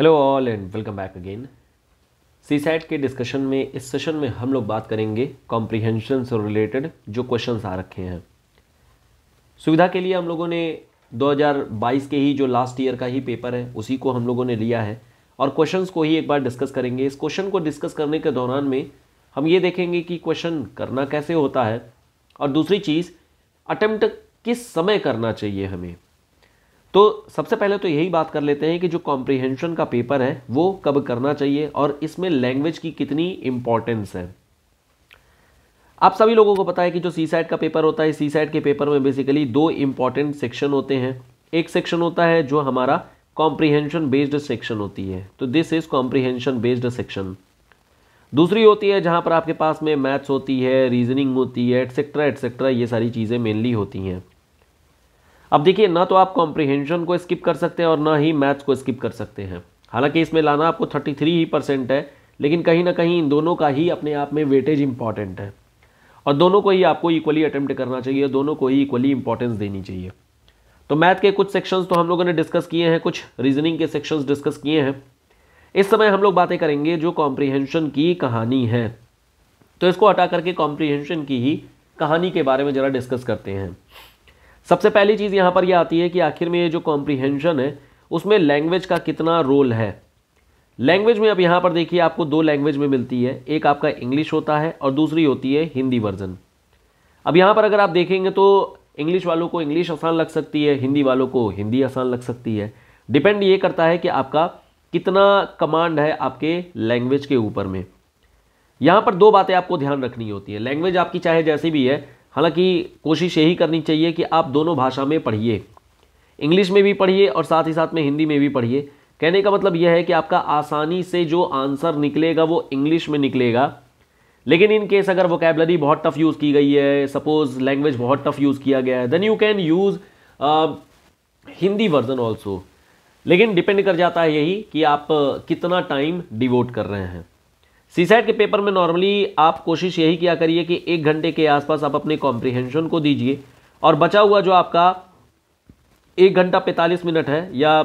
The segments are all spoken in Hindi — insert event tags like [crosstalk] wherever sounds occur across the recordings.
hello all and welcome back again CSAT के डिस्कशन में इस सेशन में हम लोग बात करेंगे कॉम्प्रिहेंशन से रिलेटेड जो क्वेश्चंस आ रखे हैं सुविधा के लिए हम लोगों ने 2022 के ही जो लास्ट ईयर का ही पेपर है उसी को हम लोगों ने लिया है और क्वेश्चंस को ही एक बार डिस्कस करेंगे इस क्वेश्चन को डिस्कस करने के दौरान में हम ये देखेंगे कि क्वेश्चन करना कैसे होता है और दूसरी चीज़ अटैम्प्ट किस समय करना चाहिए हमें तो सबसे पहले तो यही बात कर लेते हैं कि जो कॉम्प्रिहेंशन का पेपर है वो कब करना चाहिए और इसमें लैंग्वेज की कितनी इंपॉर्टेंस है आप सभी लोगों को पता है कि जो सी साइड का पेपर होता है सी साइड के पेपर में बेसिकली दो इंपॉर्टेंट सेक्शन होते हैं एक सेक्शन होता है जो हमारा कॉम्प्रिहेंशन बेस्ड सेक्शन होती है तो this is comprehension based section दूसरी होती है जहाँ पर आपके पास में मैथ्स होती है रीजनिंग होती है एटसेट्रा एटसेट्रा ये सारी चीज़ें मेनली होती हैं अब देखिए ना तो आप कॉम्प्रिहेंशन को स्किप कर सकते हैं और ना ही मैथ्स को स्किप कर सकते हैं हालांकि इसमें लाना आपको थर्टी थ्री ही परसेंट है लेकिन कहीं ना कहीं इन दोनों का ही अपने आप में वेटेज इंपॉर्टेंट है और दोनों को ही आपको इक्वली अटेम्प्ट करना चाहिए दोनों को ही इक्वली इंपॉर्टेंस देनी चाहिए तो मैथ के कुछ सेक्शंस तो हम लोगों ने डिस्कस किए हैं कुछ रीजनिंग के सेक्शंस डिस्कस किए हैं इस समय हम लोग बातें करेंगे जो कॉम्प्रिहेंशन की कहानी है तो इसको हटा करके कॉम्प्रिहेंशन की ही कहानी के बारे में ज़रा डिस्कस करते हैं सबसे पहली चीज़ यहाँ पर यह आती है कि आखिर में ये जो कॉम्प्रीहेंशन है उसमें लैंग्वेज का कितना रोल है लैंग्वेज में अब यहाँ पर देखिए आपको दो लैंग्वेज में मिलती है एक आपका इंग्लिश होता है और दूसरी होती है हिंदी वर्जन अब यहाँ पर अगर आप देखेंगे तो इंग्लिश वालों को इंग्लिश आसान लग सकती है हिंदी वालों को हिंदी आसान लग सकती है डिपेंड ये करता है कि आपका कितना कमांड है आपके लैंग्वेज के ऊपर में यहाँ पर दो बातें आपको ध्यान रखनी होती है लैंग्वेज आपकी चाहे जैसी भी है हालांकि कोशिश यही करनी चाहिए कि आप दोनों भाषा में पढ़िए इंग्लिश में भी पढ़िए और साथ ही साथ में हिंदी में भी पढ़िए कहने का मतलब यह है कि आपका आसानी से जो आंसर निकलेगा वो इंग्लिश में निकलेगा लेकिन इन केस अगर वोकेबलरी बहुत टफ यूज़ की गई है सपोज लैंग्वेज बहुत टफ यूज़ किया गया है then you can use Hindi version also लेकिन डिपेंड कर जाता है यही कि आप कितना टाइम डिवोट कर रहे हैं साइड के पेपर में नॉर्मली आप कोशिश यही किया करिए कि एक घंटे के आसपास आप अपने कॉम्प्रिहेंशन को दीजिए और बचा हुआ जो आपका एक घंटा पैंतालीस मिनट है या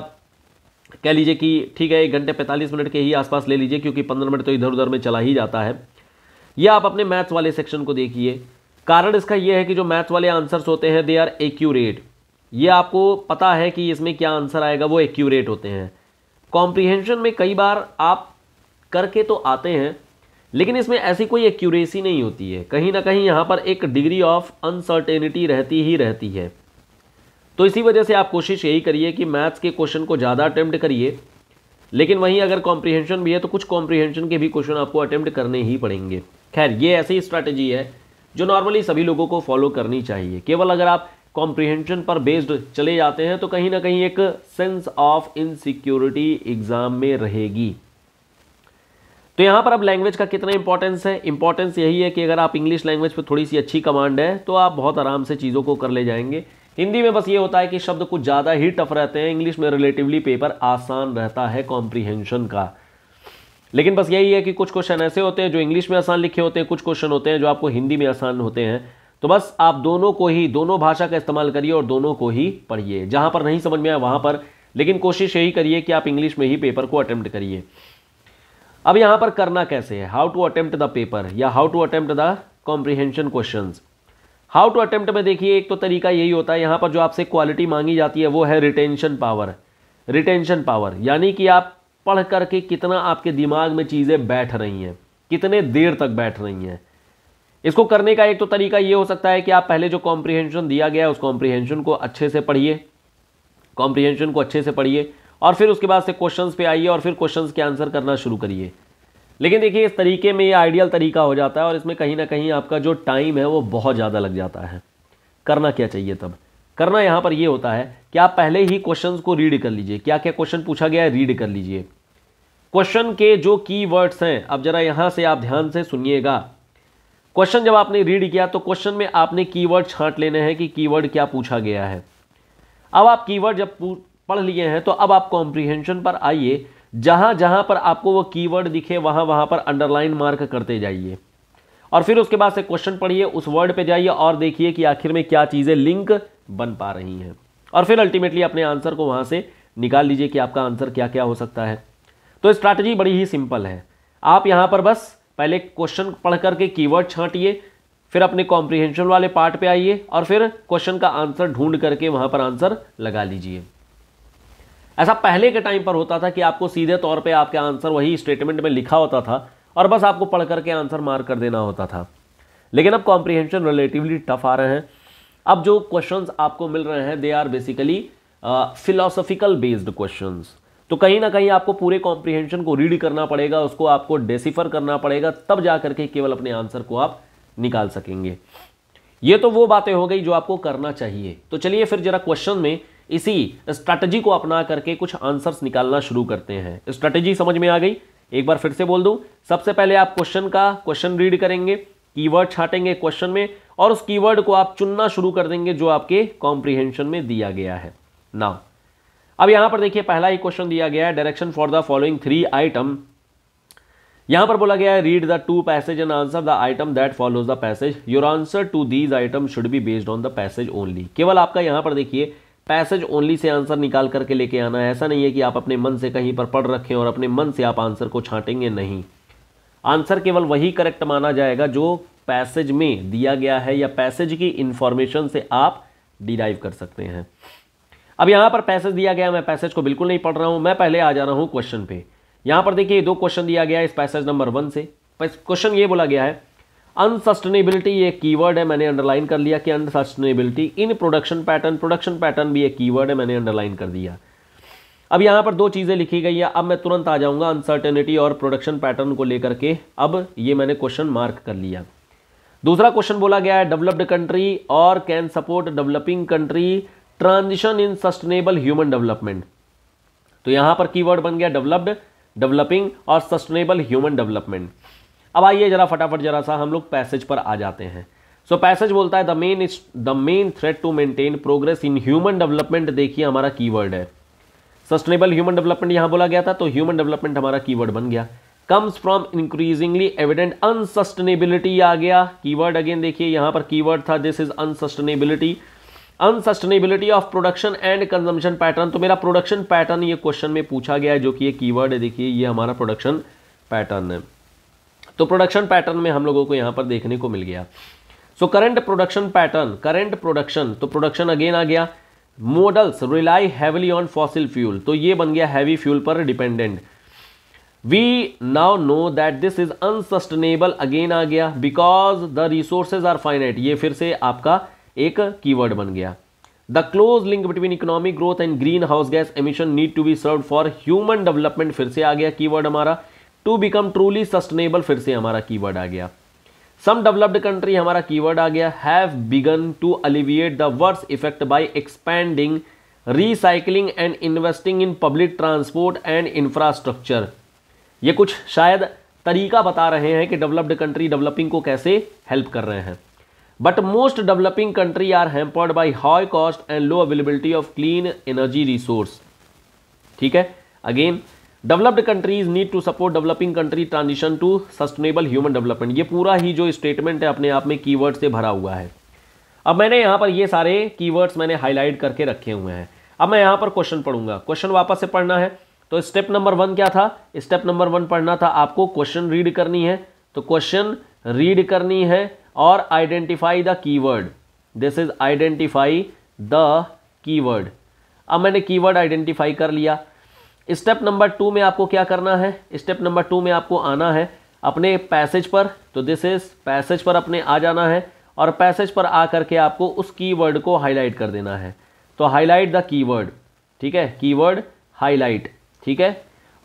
कह लीजिए कि ठीक है एक घंटे पैंतालीस मिनट के ही आसपास ले लीजिए क्योंकि पंद्रह मिनट तो इधर उधर में चला ही जाता है या आप अपने मैथ्स वाले सेक्शन को देखिए कारण इसका यह है कि जो मैथ्स वाले आंसर्स होते हैं दे आर एक्यूरेट ये आपको पता है कि इसमें क्या आंसर आएगा वो एक्यूरेट होते हैं कॉम्प्रिहेंशन में कई बार आप करके तो आते हैं लेकिन इसमें ऐसी कोई एक्यूरेसी नहीं होती है कहीं ना कहीं यहाँ पर एक डिग्री ऑफ अनसर्टेनिटी रहती ही रहती है तो इसी वजह से आप कोशिश यही करिए कि मैथ्स के क्वेश्चन को ज़्यादा अटैम्प्ट करिए लेकिन वहीं अगर कॉम्प्रिहेंशन भी है तो कुछ कॉम्प्रिहेंशन के भी क्वेश्चन आपको अटैम्प्ट करने ही पड़ेंगे खैर ये ऐसी स्ट्रैटेजी है जो नॉर्मली सभी लोगों को फॉलो करनी चाहिए केवल अगर आप कॉम्प्रिहेंशन पर बेस्ड चले जाते हैं तो कहीं ना कहीं एक सेंस ऑफ इनसिक्योरिटी एग्ज़ाम में रहेगी तो यहाँ पर अब लैंग्वेज का कितना इंपॉर्टेंस है इंपॉर्टेंस यही है कि अगर आप इंग्लिश लैंग्वेज पर थोड़ी सी अच्छी कमांड है तो आप बहुत आराम से चीज़ों को कर ले जाएंगे हिंदी में बस ये होता है कि शब्द कुछ ज़्यादा ही टफ रहते हैं इंग्लिश में रिलेटिवली पेपर आसान रहता है कॉम्प्रीहेंशन का लेकिन बस यही है कि कुछ क्वेश्चन ऐसे होते हैं जो इंग्लिश में आसान लिखे होते हैं कुछ क्वेश्चन होते हैं जो आपको हिंदी में आसान होते हैं तो बस आप दोनों को ही दोनों भाषा का इस्तेमाल करिए और दोनों को ही पढ़िए जहाँ पर नहीं समझ में आए वहाँ पर लेकिन कोशिश यही करिए कि आप इंग्लिश में ही पेपर को अटैम्प्ट करिए अब यहाँ पर करना कैसे है how to attempt the paper या how to attempt the comprehension question how to attempt में देखिए एक तो तरीका यही होता है यहाँ पर जो आपसे क्वालिटी मांगी जाती है वो है रिटेंशन पावर रिटेंशन पावर यानी कि आप पढ़ करके कितना आपके दिमाग में चीज़ें बैठ रही हैं कितने देर तक बैठ रही हैं इसको करने का एक तो तरीका ये हो सकता है कि आप पहले जो कॉम्प्रिहेंशन दिया गया है उस कॉम्प्रिहेंशन को अच्छे से पढ़िए कॉम्प्रिहेंशन को अच्छे से पढ़िए और फिर उसके बाद से क्वेश्चन पे आइए और फिर क्वेश्चन के आंसर करना शुरू करिए लेकिन देखिए इस तरीके में ये आइडियल तरीका हो जाता है और इसमें कहीं ना कहीं आपका जो टाइम है वो बहुत ज़्यादा लग जाता है करना क्या चाहिए तब करना यहाँ पर ये होता है कि आप पहले ही क्वेश्चंस को रीड कर लीजिए क्या क्या क्वेश्चन पूछा गया है रीड कर लीजिए क्वेश्चन के जो की वर्ड्स हैं अब ज़रा यहाँ से आप ध्यान से सुनिएगा क्वेश्चन जब आपने रीड किया तो क्वेश्चन में आपने वर्ड छांट लेने हैं कि वर्ड क्या पूछा गया है अब आप वर्ड जब पढ़ लिए हैं तो अब आप कॉम्प्रीहेंशन पर आइए जहाँ जहाँ पर आपको वो कीवर्ड दिखे वहाँ वहाँ पर अंडरलाइन मार्क करते जाइए और फिर उसके बाद से क्वेश्चन पढ़िए उस वर्ड पे जाइए और देखिए कि आखिर में क्या चीज़ें लिंक बन पा रही हैं और फिर अल्टीमेटली अपने आंसर को वहाँ से निकाल लीजिए कि आपका आंसर क्या क्या हो सकता है तो स्ट्रैटेजी बड़ी ही सिंपल है आप यहाँ पर बस पहले क्वेश्चन पढ़ करके कीवर्ड छांटिए फिर अपने कॉम्प्रिहेंशन वाले पार्ट पे आइए और फिर क्वेश्चन का आंसर ढूंढ करके वहाँ पर आंसर लगा लीजिए ऐसा पहले के टाइम पर होता था कि आपको सीधे तौर पे आपके आंसर वही स्टेटमेंट में लिखा होता था और बस आपको पढ़ करके आंसर मार कर देना होता था लेकिन अब कॉम्प्रीहेंशन रिलेटिवली टफ आ रहे हैं अब जो क्वेश्चंस आपको मिल रहे हैं they are basically philosophical based questions तो कहीं ना कहीं आपको पूरे कॉम्प्रीहेंशन को रीड करना पड़ेगा उसको आपको डेसिफर करना पड़ेगा तब जा करके केवल अपने आंसर को आप निकाल सकेंगे ये तो वो बातें हो गई जो आपको करना चाहिए तो चलिए फिर जरा क्वेश्चन में इसी स्ट्रैटेजी को अपना करके कुछ आंसर्स निकालना शुरू करते हैं स्ट्रैटेजी समझ में आ गई एक बार फिर से बोल दूं सबसे पहले आप क्वेश्चन का क्वेश्चन रीड करेंगे कीवर्ड छाटेंगे क्वेश्चन में और उस कीवर्ड को आप चुनना शुरू कर देंगे जो आपके कॉम्प्रिहेंशन में दिया गया है नाउ अब यहां पर देखिए पहला ही क्वेश्चन दिया गया है direction for the following three item यहां पर बोला गया है read the two passage and answer the item that follows the passage your answer to these item should be based on the passage only केवल आपका यहां पर देखिए पैसेज ओनली से आंसर निकाल करके लेके आना है ऐसा नहीं है कि आप अपने मन से कहीं पर पढ़ रखें और अपने मन से आप आंसर को छांटेंगे नहीं आंसर केवल वही करेक्ट माना जाएगा जो पैसेज में दिया गया है या पैसेज की इंफॉर्मेशन से आप डिराइव कर सकते हैं अब यहां पर पैसेज दिया गया मैं पैसेज को बिल्कुल नहीं पढ़ रहा हूं मैं पहले आ जा रहा हूं क्वेश्चन पे यहां पर देखिए दो क्वेश्चन दिया गया इस पैसेज नंबर वन से क्वेश्चन ये बोला गया है अनसस्टेनेबिलिटी ये कीवर्ड है मैंने अंडरलाइन कर लिया कि unsustainability in production pattern production pattern भी एक कीवर्ड है मैंने अंडरलाइन कर दिया अब यहाँ पर दो चीज़ें लिखी गई है अब मैं तुरंत आ जाऊँगा अनसर्टेनिटी और प्रोडक्शन पैटर्न को लेकर के अब ये मैंने क्वेश्चन मार्क कर लिया दूसरा क्वेश्चन बोला गया है डेवलप्ड कंट्री और can support developing country transition in sustainable human development तो यहाँ पर कीवर्ड बन गया डेवलप्ड डेवलपिंग और सस्टेनेबल ह्यूमन डेवलपमेंट अब आइए जरा फटाफट जरा सा हम लोग पैसेज पर आ जाते हैं सो so, पैसेज बोलता है the main is the main threat to maintain progress in human development देखिए हमारा कीवर्ड है सस्टेनेबल ह्यूमन डेवलपमेंट यहां बोला गया था तो ह्यूमन डेवलपमेंट हमारा कीवर्ड बन गया comes from increasingly evident unsustainability आ गया कीवर्ड अगेन देखिए यहाँ पर कीवर्ड था this is unsustainability unsustainability of production and consumption pattern तो मेरा प्रोडक्शन पैटर्न ये क्वेश्चन में पूछा गया है जो कि ये कीवर्ड है देखिए ये हमारा प्रोडक्शन पैटर्न है तो प्रोडक्शन पैटर्न में हम लोगों को यहां पर देखने को मिल गया so current production pattern current production तो प्रोडक्शन अगेन आ गया models rely heavily on fossil fuel तो ये बन गया हैवी फ्यूल पर dependent we now know that this is unsustainable again आ गया because the resources are finite ये फिर से आपका एक कीवर्ड बन गया the close link between economic growth and green house gas emission need to be serve for human development फिर से आ गया कीवर्ड हमारा टू बिकम ट्रूली सस्टेनेबल फिर से हमारा कीवर्ड आ गया सम डेवलप्ड कंट्री हमारा कीवर्ड आ गया have begun to alleviate the worse effect by expanding recycling and investing in public transport and infrastructure ये कुछ शायद तरीका बता रहे हैं कि डेवलप्ड कंट्री डेवलपिंग को कैसे हेल्प कर रहे हैं but most developing country are hampered by high cost and low availability of clean energy resource ठीक है again developed countries need to support developing country transition to sustainable human development ये पूरा ही जो स्टेटमेंट है अपने आप में कीवर्ड से भरा हुआ है अब मैंने यहाँ पर ये सारे कीवर्ड्स मैंने हाईलाइट करके रखे हुए हैं अब मैं यहाँ पर क्वेश्चन पढ़ूंगा क्वेश्चन वापस से पढ़ना है तो स्टेप नंबर वन क्या था स्टेप नंबर वन पढ़ना था आपको क्वेश्चन रीड करनी है तो क्वेश्चन रीड करनी है और identify the keyword this is identify the keyword अब मैंने कीवर्ड आइडेंटिफाई कर लिया स्टेप नंबर टू में आपको क्या करना है स्टेप नंबर टू में आपको आना है अपने पैसेज पर तो दिस इज पैसेज पर अपने आ जाना है और पैसेज पर आ करके आपको उस कीवर्ड को हाईलाइट कर देना है तो हाईलाइट द कीवर्ड ठीक है कीवर्ड हाईलाइट ठीक है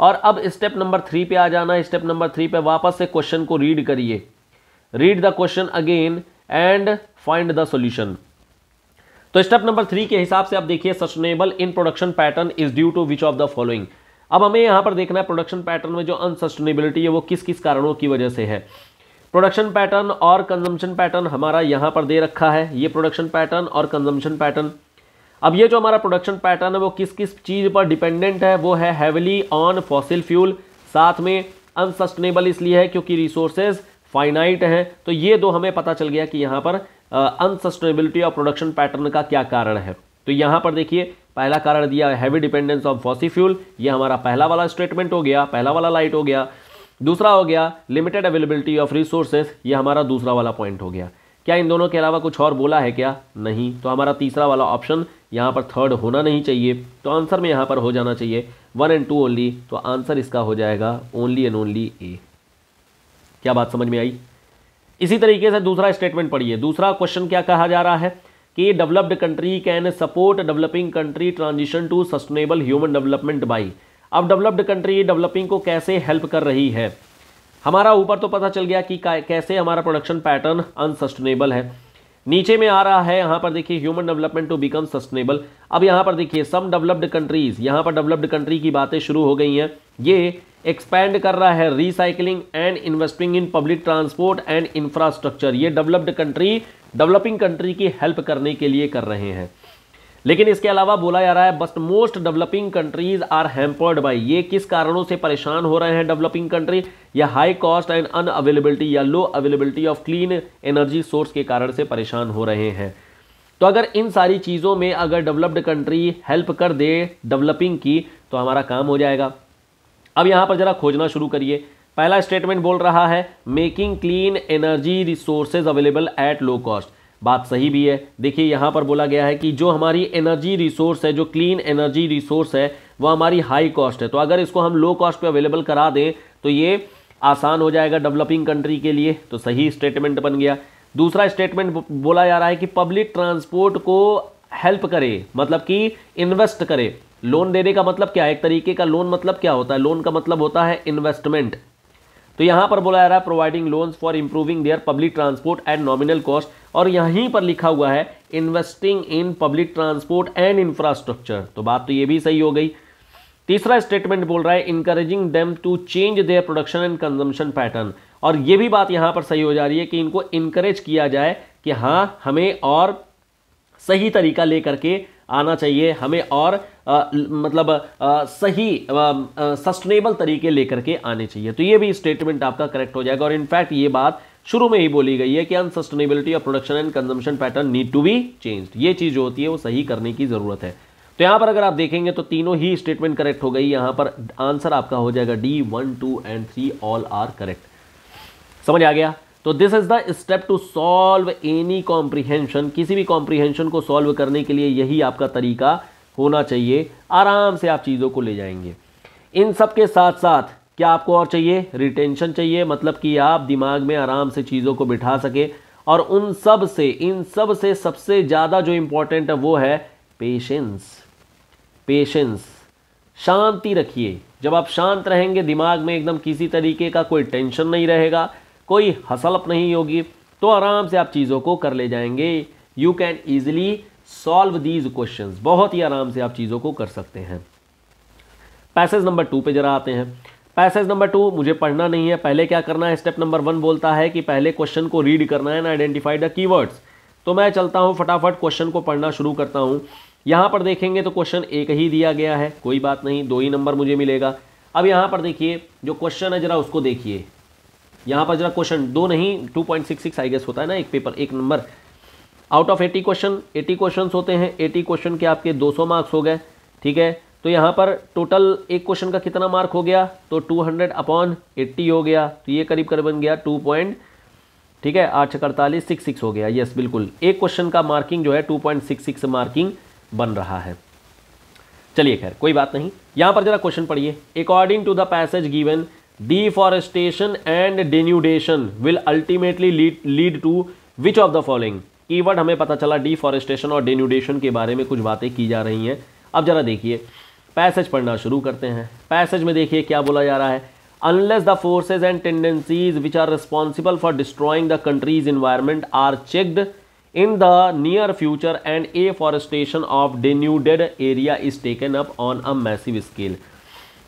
और अब स्टेप नंबर थ्री पे आ जाना है स्टेप नंबर थ्री पे वापस से क्वेश्चन को रीड करिए read the question again and find the solution तो स्टेप नंबर थ्री के हिसाब से आप देखिए sustainable in production pattern is due to which of the following अब हमें यहाँ पर देखना है प्रोडक्शन पैटर्न में जो अनसस्टेनेबिलिटी है वो किस किस कारणों की वजह से है प्रोडक्शन पैटर्न और कंजम्पशन पैटर्न हमारा यहाँ पर दे रखा है ये प्रोडक्शन पैटर्न और कंजम्पशन पैटर्न अब ये जो हमारा प्रोडक्शन पैटर्न है वो किस किस चीज़ पर डिपेंडेंट है वो है हैवली ऑन फॉसिल फ्यूल साथ में अनसस्टेनेबल इसलिए है क्योंकि रिसोर्सेज फाइनाइट हैं तो ये दो हमें पता चल गया कि यहाँ पर अनसस्टेनेबिलिटी ऑफ प्रोडक्शन पैटर्न का क्या कारण है तो यहाँ पर देखिए पहला कारण दिया heavy dependence on fossil fuel ये हमारा पहला वाला स्टेटमेंट हो गया पहला वाला लाइट हो गया दूसरा हो गया लिमिटेड अवेलेबिलिटी ऑफ रिसोर्सेस ये हमारा दूसरा वाला पॉइंट हो गया क्या इन दोनों के अलावा कुछ और बोला है क्या नहीं तो हमारा तीसरा वाला ऑप्शन यहाँ पर थर्ड होना नहीं चाहिए तो आंसर में यहाँ पर हो जाना चाहिए वन एंड टू ओनली तो आंसर इसका हो जाएगा ओनली एंड ओनली ए क्या बात समझ में आई इसी तरीके से दूसरा स्टेटमेंट पढ़िए दूसरा क्वेश्चन क्या कहा जा रहा है कि developed country can support developing country transition to sustainable human development by अब डेवलप्ड कंट्री डेवलपिंग को कैसे हेल्प कर रही है हमारा ऊपर तो पता चल गया कि कैसे हमारा प्रोडक्शन पैटर्न अनसस्टेनेबल है नीचे में आ रहा है यहाँ पर देखिए human development to become sustainable अब यहाँ पर देखिए सम डेवलप्ड कंट्रीज़ यहाँ पर डेवलप्ड कंट्री की बातें शुरू हो गई हैं ये एक्सपैंड कर रहा है recycling and investing in public transport and infrastructure ये डेवलप्ड कंट्री डेवलपिंग कंट्री की हेल्प करने के लिए कर रहे हैं लेकिन इसके अलावा बोला जा रहा है but most developing countries are hampered by ये किस कारणों से परेशान हो रहे हैं डेवलपिंग कंट्री या high cost and unavailability या low availability of clean energy source के कारण से परेशान हो रहे हैं तो अगर इन सारी चीज़ों में अगर डेवलप्ड कंट्री हेल्प कर दे डेवलपिंग की तो हमारा काम हो जाएगा अब यहाँ पर ज़रा खोजना शुरू करिए पहला स्टेटमेंट बोल रहा है making clean energy resources available at low cost बात सही भी है देखिए यहाँ पर बोला गया है कि जो हमारी एनर्जी रिसोर्स है जो क्लीन एनर्जी रिसोर्स है वह हमारी हाई कॉस्ट है तो अगर इसको हम लो कॉस्ट पे अवेलेबल करा दें तो ये आसान हो जाएगा डेवलपिंग कंट्री के लिए तो सही स्टेटमेंट बन गया दूसरा स्टेटमेंट बोला जा रहा है कि पब्लिक ट्रांसपोर्ट को हेल्प करे मतलब कि इन्वेस्ट करे लोन देने का मतलब क्या है एक तरीके का लोन मतलब क्या होता है लोन का मतलब होता है इन्वेस्टमेंट तो यहाँ पर बोला जा रहा है providing loans for improving their public transport and nominal cost और यहीं पर लिखा हुआ है investing in public transport and infrastructure तो बात तो ये भी सही हो गई तीसरा स्टेटमेंट बोल रहा है encouraging them to change their production and consumption pattern और ये भी बात यहाँ पर सही हो जा रही है कि इनको इंकरेज किया जाए कि हाँ हमें और सही तरीका लेकर के आना चाहिए हमें और आ, मतलब आ, सही सस्टेनेबल तरीके लेकर के आने चाहिए तो ये भी स्टेटमेंट आपका करेक्ट हो जाएगा और इनफैक्ट ये बात शुरू में ही बोली गई है कि unsustainability of production and consumption pattern need to be change ये चीज़ जो होती है वो सही करने की ज़रूरत है तो यहाँ पर अगर आप देखेंगे तो तीनों ही स्टेटमेंट करेक्ट हो गई यहाँ पर आंसर आपका हो जाएगा D one two and three all are correct समझ आ गया तो this is the step to solve any comprehension किसी भी कॉम्प्रीहेंशन को सॉल्व करने के लिए यही आपका तरीका होना चाहिए आराम से आप चीज़ों को ले जाएंगे इन सब के साथ साथ क्या आपको और चाहिए रिटेंशन चाहिए मतलब कि आप दिमाग में आराम से चीज़ों को बिठा सके और उन सब से इन सब से सबसे ज़्यादा जो इम्पोर्टेंट है वो है पेशेंस पेशेंस शांति रखिए जब आप शांत रहेंगे दिमाग में एकदम किसी तरीके का कोई टेंशन नहीं रहेगा कोई हसलप नहीं होगी तो आराम से आप चीज़ों को कर ले जाएंगे you can easily solve these question बहुत ही आराम से आप चीज़ों को कर सकते हैं पैसेज नंबर टू पे जरा आते हैं पैसेज नंबर टू मुझे पढ़ना नहीं है पहले क्या करना है स्टेप नंबर वन बोलता है कि पहले क्वेश्चन को रीड करना है ना आइडेंटिफाई द कीवर्ड्स तो मैं चलता हूँ फटाफट क्वेश्चन को पढ़ना शुरू करता हूँ यहाँ पर देखेंगे तो क्वेश्चन एक ही दिया गया है कोई बात नहीं दो ही नंबर मुझे मिलेगा अब यहाँ पर देखिए जो क्वेश्चन है जरा उसको देखिए यहाँ पर जरा क्वेश्चन दो नहीं two point six six I guess होता है ना एक पेपर एक number out of eighty question eighty question होते हैं एटी क्वेश्चन के आपके दो सौ मार्क्स हो गए ठीक है तो यहाँ पर टोटल एक क्वेश्चन का कितना मार्क हो गया तो टू हंड्रेड अपॉन एट्टी हो गया तो ये करीब करीब बन गया टू पॉइंट ठीक है आठ अड़तालीस सिक्स सिक्स हो गया यस बिल्कुल एक क्वेश्चन का मार्किंग जो है two point six six marking बन रहा है चलिए खैर कोई बात नहीं यहाँ पर जरा क्वेश्चन पढ़िए according to the passage given deforestation and denudation will ultimately lead to which of the following following keyword हमें पता चला डिफॉरेस्टेशन और डेन्यूडेशन के बारे में कुछ बातें की जा रही हैं अब जरा देखिए पैसेज पढ़ना शुरू करते हैं पैसेज में देखिए क्या बोला जा रहा है unless the forces and tendencies which are responsible for destroying the country's environment are checked in the near future and afforestation of denuded area is taken up on a massive scale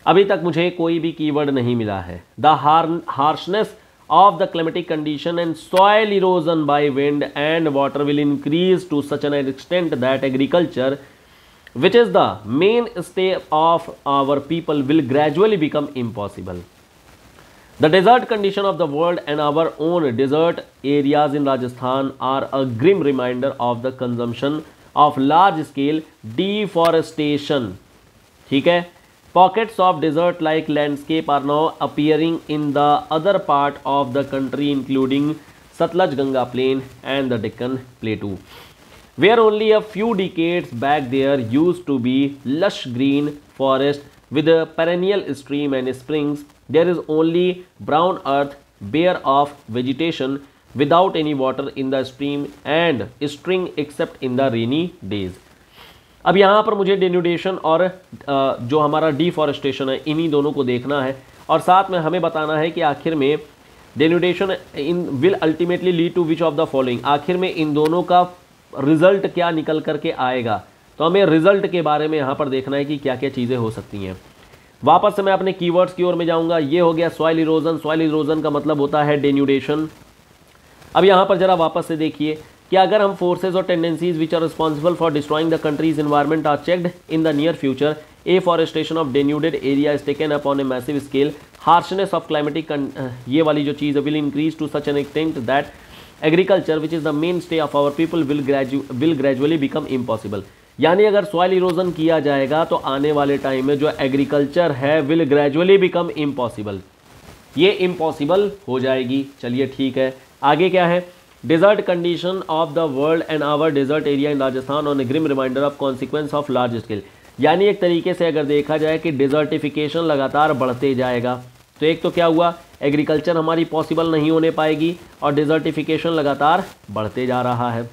अभी तक मुझे कोई भी कीवर्ड नहीं मिला है the harshness of the climatic condition and soil erosion by wind and water will increase to such an extent that agriculture which is the mainstay of our people will gradually become impossible the desert condition of the world and our own desert areas in Rajasthan are a grim reminder of the consumption of large scale deforestation ठीक है Pockets of desert-like landscape are now appearing in the other part of the country including Satluj Ganga Plain and the Deccan Plateau where only a few decades back there used to be lush green forest with a perennial stream and springs there is only brown earth bare of vegetation without any water in the stream and spring except in the rainy days अब यहाँ पर मुझे डेन्यूडेशन और जो हमारा डिफॉरेस्टेशन है इन्हीं दोनों को देखना है और साथ में हमें बताना है कि आखिर में डेन्यूडेशन इन will ultimately lead to which of the following आखिर में इन दोनों का रिजल्ट क्या निकल करके आएगा तो हमें रिजल्ट के बारे में यहाँ पर देखना है कि क्या क्या चीज़ें हो सकती हैं वापस से मैं अपने कीवर्ड्स की ओर में जाऊँगा ये हो गया सॉइल इरोजन सॉइल इरोजन का मतलब होता है डेन्यूडेशन अब यहाँ पर ज़रा वापस से देखिए कि अगर हम फोर्सेज और tendencies which are responsible for destroying the country's environment are checked in the near future afforestation of denuded area is taken up on a massive scale harshness of climatic ये वाली जो चीज़ will increase to such an extent that agriculture which is the mainstay of our people will gradu will gradually become impossible यानी अगर सॉइल इरोजन किया जाएगा तो आने वाले टाइम में जो एग्रीकल्चर है विल ग्रेजुअली बिकम इम्पॉसिबल ये इम्पॉसिबल हो जाएगी चलिए ठीक है आगे क्या है desert condition of the world and our desert area in Rajasthan और a reminder of consequence of large scale यानी एक तरीके से अगर देखा जाए कि डिजर्टिफिकेशन लगातार बढ़ते जाएगा तो एक तो क्या हुआ एग्रीकल्चर हमारी पॉसिबल नहीं होने पाएगी और डिजर्टिफिकेशन लगातार बढ़ते जा रहा है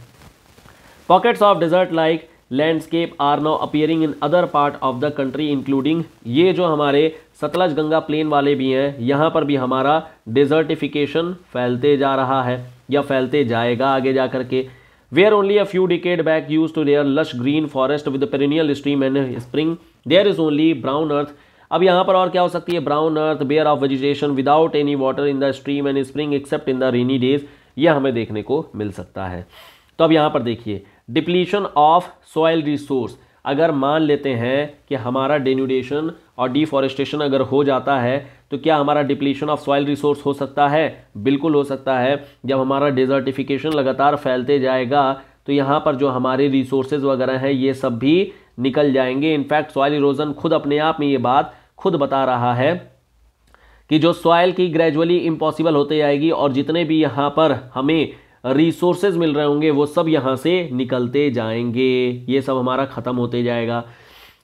pockets of desert like landscape are now appearing in other part of the country including ये जो हमारे सतलज गंगा प्लेन वाले भी हैं यहाँ पर भी हमारा डिजर्टिफिकेशन फैलते जा रहा है या फैलते जाएगा आगे जा करके where only a few decade back use to there lush green forest with perennial stream and spring there is only brown earth अब यहाँ पर और क्या हो सकती है brown earth bare of vegetation without any water in the stream and spring except in the rainy days यह हमें देखने को मिल सकता है तो अब यहाँ पर देखिए डिप्लीशन ऑफ सॉयल रिसोर्स अगर मान लेते हैं कि हमारा डेन्यूडेशन और डिफॉरेस्टेशन अगर हो जाता है तो क्या हमारा डिप्लीशन ऑफ सॉइल रिसोर्स हो सकता है बिल्कुल हो सकता है जब हमारा डिजर्टिफिकेशन लगातार फैलते जाएगा तो यहाँ पर जो हमारे रिसोर्सेज वगैरह हैं ये सब भी निकल जाएंगे इनफैक्ट सॉइल इरोजन खुद अपने आप में ये बात खुद बता रहा है कि जो सॉइल की ग्रेजुअली इम्पॉसिबल होते जाएगी और जितने भी यहाँ पर हमें रिसोर्सेज मिल रहे होंगे वो सब यहाँ से निकलते जाएंगे ये सब हमारा ख़त्म होते जाएगा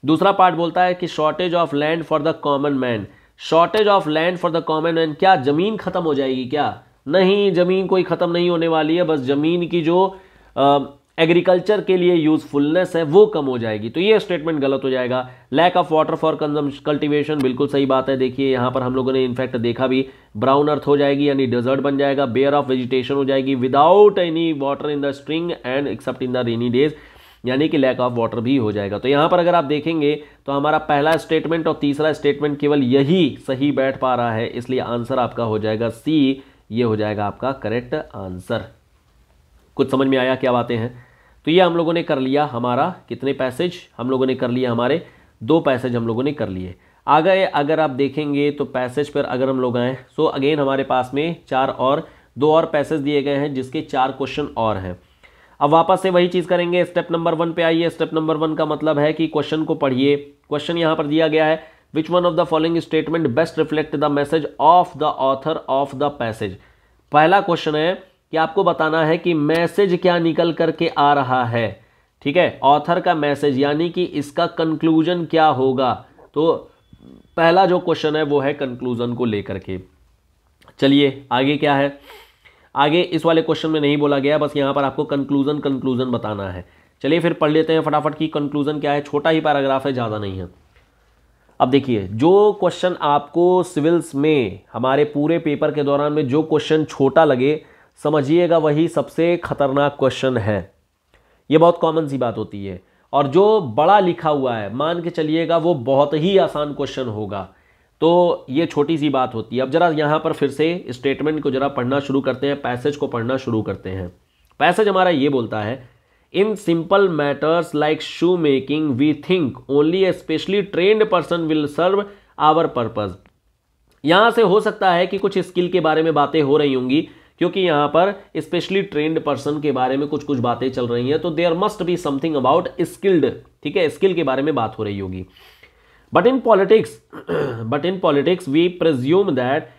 दूसरा पार्ट बोलता है कि shortage of land for the common man shortage of land for the common man क्या जमीन खत्म हो जाएगी क्या नहीं जमीन कोई ख़त्म नहीं होने वाली है बस जमीन की जो एग्रीकल्चर के लिए यूजफुलनेस है वो कम हो जाएगी तो ये स्टेटमेंट गलत हो जाएगा लैक ऑफ वाटर फॉर कंजम कल्टिवेशन बिल्कुल सही बात है देखिए यहाँ पर हम लोगों ने इनफैक्ट देखा भी ब्राउन अर्थ हो जाएगी यानी डेजर्ट बन जाएगा बेयर ऑफ वेजिटेशन हो जाएगी without any water in the spring and except in the rainy days यानी कि लैक ऑफ वाटर भी हो जाएगा तो यहाँ पर अगर आप देखेंगे तो हमारा पहला स्टेटमेंट और तीसरा स्टेटमेंट केवल यही सही बैठ पा रहा है इसलिए आंसर आपका हो जाएगा सी ये हो जाएगा आपका करेक्ट आंसर कुछ समझ में आया क्या बातें हैं तो ये हम लोगों ने कर लिया हमारा कितने पैसेज हम लोगों ने कर लिए हमारे दो पैसेज हम लोगों ने कर लिए आ गए अगर आप देखेंगे तो पैसेज पर अगर हम लोग आए सो अगेन हमारे पास में चार और दो और पैसेज दिए गए हैं जिसके चार क्वेश्चन और हैं अब वापस से वही चीज़ करेंगे स्टेप नंबर वन पे आइए स्टेप नंबर वन का मतलब है कि क्वेश्चन को पढ़िए क्वेश्चन यहाँ पर दिया गया है which one of the following statement best reflect the message of the author of the passage पहला क्वेश्चन है कि आपको बताना है कि मैसेज क्या निकल करके आ रहा है ठीक है ऑथर का मैसेज यानी कि इसका कंक्लूजन क्या होगा तो पहला जो क्वेश्चन है वो है कंक्लूजन को लेकर के चलिए आगे क्या है आगे इस वाले क्वेश्चन में नहीं बोला गया बस यहाँ पर आपको कंक्लूजन कंक्लूजन बताना है चलिए फिर पढ़ लेते हैं फटाफट की कंक्लूजन क्या है छोटा ही पैराग्राफ है ज़्यादा नहीं है अब देखिए जो क्वेश्चन आपको सिविल्स में हमारे पूरे पेपर के दौरान में जो क्वेश्चन छोटा लगे समझिएगा वही सबसे खतरनाक क्वेश्चन है ये बहुत कॉमन सी बात होती है और जो बड़ा लिखा हुआ है मान के चलिएगा वो बहुत ही आसान क्वेश्चन होगा तो ये छोटी सी बात होती है अब ज़रा यहाँ पर फिर से स्टेटमेंट को ज़रा पढ़ना शुरू करते हैं पैसेज को पढ़ना शुरू करते हैं पैसेज हमारा ये बोलता है in simple matters like shoe making we think only a specially trained person will serve our purpose यहाँ से हो सकता है कि कुछ स्किल के बारे में बातें हो रही होंगी क्योंकि यहाँ पर स्पेशली ट्रेंड पर्सन के बारे में कुछ कुछ बातें चल रही हैं तो there must be something about skilled ठीक है स्किल के बारे में बात हो रही होगी but in politics [clears throat] but in politics we presume that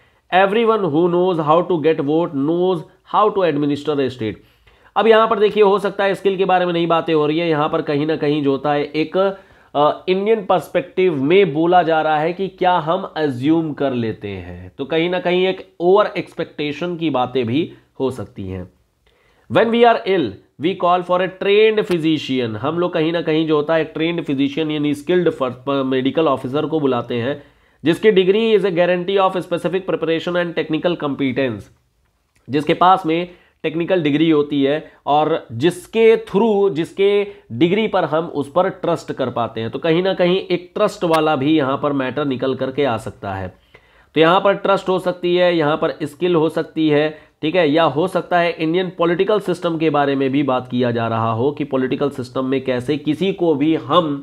everyone who knows how to get vote knows how to administer a state अब यहाँ पर देखिए हो सकता है स्किल के बारे में नहीं बातें हो रही है यहाँ पर कहीं ना कहीं जो होता है एक इंडियन पर्सपेक्टिव में बोला जा रहा है कि क्या हम एज्यूम कर लेते हैं तो कहीं ना कहीं एक ओवर एक्सपेक्टेशन की बातें भी हो सकती हैं when we are ill we call for a trained physician हम लोग कहीं ना कहीं जो होता है ट्रेंड फिजिशियन यानी स्किल्ड मेडिकल ऑफिसर को बुलाते हैं जिसकी degree is a guarantee of specific preparation and technical competence जिसके पास में टेक्निकल डिग्री होती है और जिसके थ्रू जिसके डिग्री पर हम उस पर ट्रस्ट कर पाते हैं तो कहीं ना कहीं एक ट्रस्ट वाला भी यहाँ पर मैटर निकल करके आ सकता है तो यहाँ पर ट्रस्ट हो सकती है यहाँ पर स्किल हो सकती है ठीक है या हो सकता है इंडियन पॉलिटिकल सिस्टम के बारे में भी बात किया जा रहा हो कि पॉलिटिकल सिस्टम में कैसे किसी को भी हम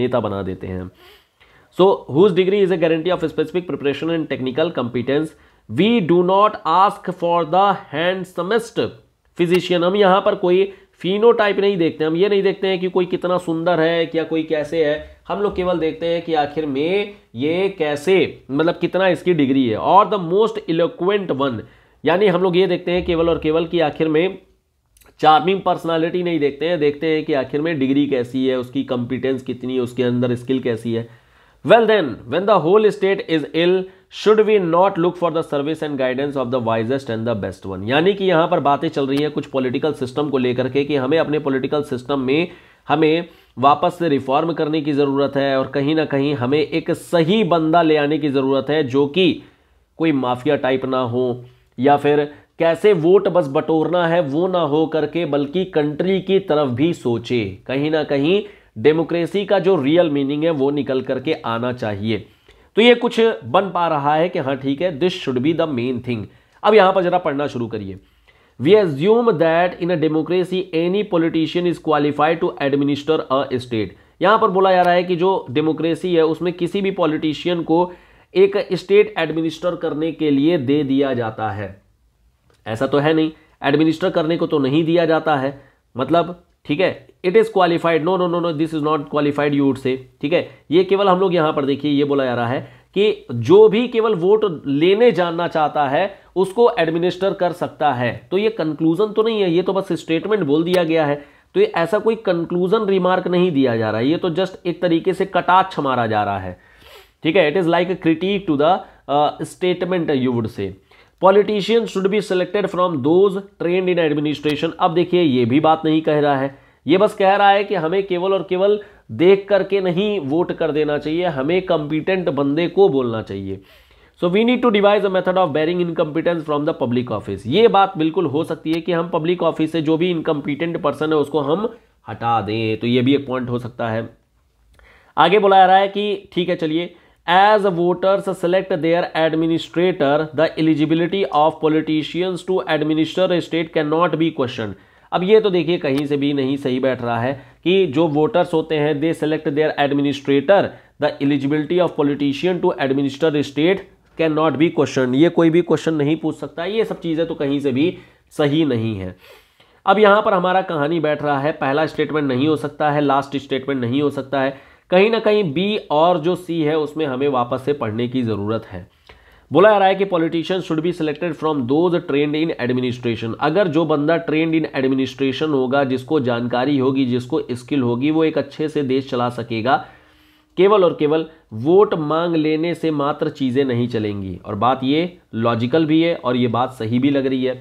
नेता बना देते हैं so whose degree is a guarantee of specific preparation and technical competence we do not ask for the handsomest physician हम यहां पर कोई टाइप नहीं देखते हम ये नहीं देखते हैं कि कोई कितना सुंदर है या कोई कैसे है हम लोग केवल देखते हैं कि आखिर में ये कैसे मतलब कितना इसकी डिग्री है और द मोस्ट इलोक्वेंट वन यानी हम लोग ये देखते हैं केवल और केवल कि आखिर में चार्मिंग पर्सनालिटी नहीं देखते हैं देखते हैं कि आखिर में डिग्री कैसी है उसकी कॉम्पिटेंस कितनी उसके अंदर स्किल कैसी है well then when the whole state is ill should we not look for the service and guidance of the wisest and the best one यानी कि यहाँ पर बातें चल रही हैं कुछ पॉलिटिकल सिस्टम को लेकर के कि हमें अपने पॉलिटिकल सिस्टम में हमें वापस से रिफॉर्म करने की ज़रूरत है और कहीं ना कहीं हमें एक सही बंदा ले आने की ज़रूरत है जो कि कोई माफिया टाइप ना हो या फिर कैसे वोट बस बटोरना है वो ना हो करके बल्कि कंट्री की तरफ भी सोचे कहीं ना कहीं डेमोक्रेसी का जो रियल मीनिंग है वो निकल करके आना चाहिए तो ये कुछ बन पा रहा है कि हाँ ठीक है this should be the main thing अब यहां पर जरा पढ़ना शुरू करिए we assume that in a democracy any politician is qualified to administer a state यहां पर बोला जा रहा है कि जो डेमोक्रेसी है उसमें किसी भी पॉलिटिशियन को एक स्टेट एडमिनिस्टर करने के लिए दे दिया जाता है ऐसा तो है नहीं एडमिनिस्टर करने को तो नहीं दिया जाता है मतलब ठीक है it is qualified no no no no this is not qualified you say ठीक है ये केवल हम लोग यहां पर देखिए ये बोला जा रहा है कि जो भी केवल वोट लेने जानना चाहता है उसको एडमिनिस्टर कर सकता है तो ये कंक्लूजन तो नहीं है ये तो बस स्टेटमेंट बोल दिया गया है तो ये ऐसा कोई कंक्लूजन रिमार्क नहीं दिया जा रहा है ये तो जस्ट एक तरीके से कटाक्ष मारा जा रहा है ठीक है it is like a critic to the statement you would say politician should be selected from those trained in administration अब देखिए ये भी बात नहीं कह रहा है ये बस कह रहा है कि हमें केवल और केवल देख करके नहीं वोट कर देना चाहिए हमें कंपिटेंट बंदे को बोलना चाहिए so we need to devise a method of barring incompetence from the public office ये बात बिल्कुल हो सकती है कि हम पब्लिक ऑफिस से जो भी इनकम्पिटेंट पर्सन है उसको हम हटा दें तो ये भी एक पॉइंट हो सकता है आगे बोला जा रहा है कि ठीक है चलिए as voters select their administrator the eligibility of politicians to administer state can not be question अब ये तो देखिए कहीं से भी नहीं सही बैठ रहा है कि जो वोटर्स होते हैं they select their administrator the eligibility of politician to administer state can not be question ये कोई भी क्वेश्चन नहीं पूछ सकता ये सब चीज़ें तो कहीं से भी सही नहीं है अब यहाँ पर हमारा कहानी बैठ रहा है पहला स्टेटमेंट नहीं हो सकता है लास्ट स्टेटमेंट नहीं हो सकता है कहीं ना कहीं बी और जो सी है उसमें हमें वापस से पढ़ने की ज़रूरत है बोला जा रहा है कि politician should be selected from those trained in administration अगर जो बंदा ट्रेंड इन एडमिनिस्ट्रेशन होगा जिसको जानकारी होगी जिसको स्किल होगी वो एक अच्छे से देश चला सकेगा केवल और केवल वोट मांग लेने से मात्र चीज़ें नहीं चलेंगी और बात ये लॉजिकल भी है और ये बात सही भी लग रही है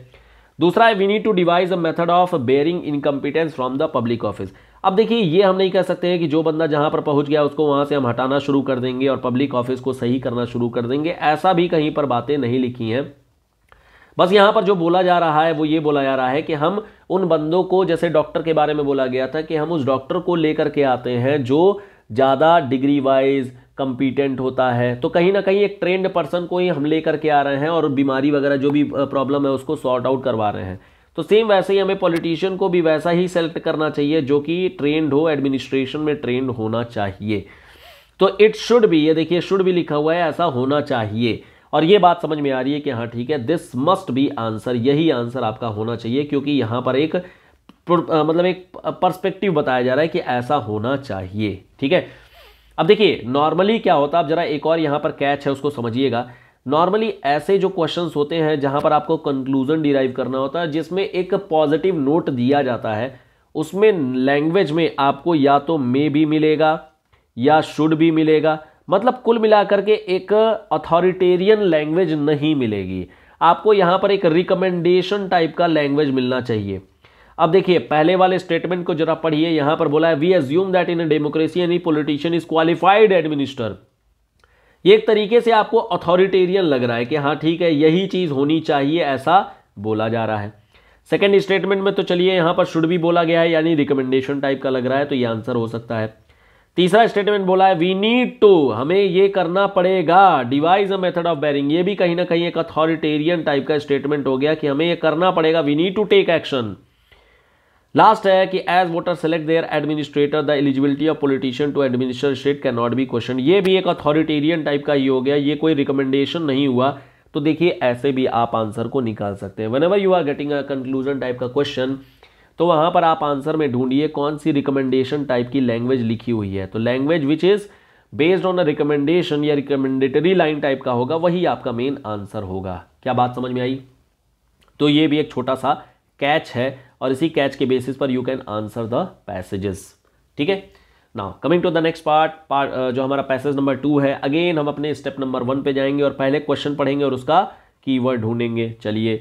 दूसरा है we need to devise a method of bearing incompetence from the public office अब देखिए ये हम नहीं कह सकते हैं कि जो बंदा जहां पर पहुंच गया उसको वहां से हम हटाना शुरू कर देंगे और पब्लिक ऑफिस को सही करना शुरू कर देंगे ऐसा भी कहीं पर बातें नहीं लिखी हैं बस यहाँ पर जो बोला जा रहा है वो ये बोला जा रहा है कि हम उन बंदों को जैसे डॉक्टर के बारे में बोला गया था कि हम उस डॉक्टर को लेकर के आते हैं जो ज़्यादा डिग्री वाइज कंपिटेंट होता है तो कहीं ना कहीं एक ट्रेंड पर्सन को ही हम लेकर के आ रहे हैं और बीमारी वगैरह जो भी प्रॉब्लम है उसको सॉर्ट आउट करवा रहे हैं तो सेम वैसे ही हमें पॉलिटिशियन को भी वैसा ही सेलेक्ट करना चाहिए जो कि ट्रेंड हो एडमिनिस्ट्रेशन में ट्रेंड होना चाहिए तो इट शुड भी ये देखिए शुड भी लिखा हुआ है ऐसा होना चाहिए और ये बात समझ में आ रही है कि हाँ ठीक है दिस मस्ट बी आंसर यही आंसर आपका होना चाहिए क्योंकि यहाँ पर एक मतलब एक पर्सपेक्टिव बताया जा रहा है कि ऐसा होना चाहिए ठीक है अब देखिए नॉर्मली क्या होता है आप जरा एक और यहाँ पर कैच है उसको समझिएगा नॉर्मली ऐसे जो क्वेश्चंस होते हैं जहां पर आपको कंक्लूजन डिराइव करना होता है जिसमें एक पॉजिटिव नोट दिया जाता है उसमें लैंग्वेज में आपको या तो मे भी मिलेगा या शुड भी मिलेगा मतलब कुल मिलाकर के एक अथॉरिटेरियन लैंग्वेज नहीं मिलेगी आपको यहाँ पर एक रिकमेंडेशन टाइप का लैंग्वेज मिलना चाहिए अब देखिए पहले वाले स्टेटमेंट को जरा पढ़िए यहाँ पर बोला है we assume that in a democracy any politician is qualified administer ये एक तरीके से आपको अथॉरिटेरियन लग रहा है कि हाँ ठीक है यही चीज़ होनी चाहिए ऐसा बोला जा रहा है सेकेंड स्टेटमेंट में तो चलिए यहाँ पर शुड भी बोला गया है यानी रिकमेंडेशन टाइप का लग रहा है तो ये आंसर हो सकता है तीसरा स्टेटमेंट बोला है वी नीड टू हमें ये करना पड़ेगा devise a method of barring ये भी कहीं ना कहीं एक अथॉरिटेरियन टाइप का स्टेटमेंट हो गया कि हमें ये करना पड़ेगा we need to take action last है कि as voter select their administrator the eligibility of politician to administer state can not be question ये भी एक अथॉरिटेरियन टाइप का ही हो गया ये कोई रिकमेंडेशन नहीं हुआ तो देखिए ऐसे भी आप आंसर को निकाल सकते हैं whenever you are getting a conclusion type का क्वेश्चन तो वहाँ पर आप आंसर में ढूंढिए कौन सी रिकमेंडेशन टाइप की लैंग्वेज लिखी हुई है तो language which is based on a recommendation या रिकमेंडेटरी लाइन टाइप का होगा वही आपका मेन आंसर होगा क्या बात समझ में आई तो ये भी एक छोटा सा कैच है और इसी कैच के बेसिस पर you can answer the passages ठीक है now coming to the next part part जो हमारा पैसेज नंबर टू है अगेन हम अपने स्टेप नंबर वन पे जाएंगे और पहले क्वेश्चन पढ़ेंगे और उसका कीवर्ड ढूंढेंगे चलिए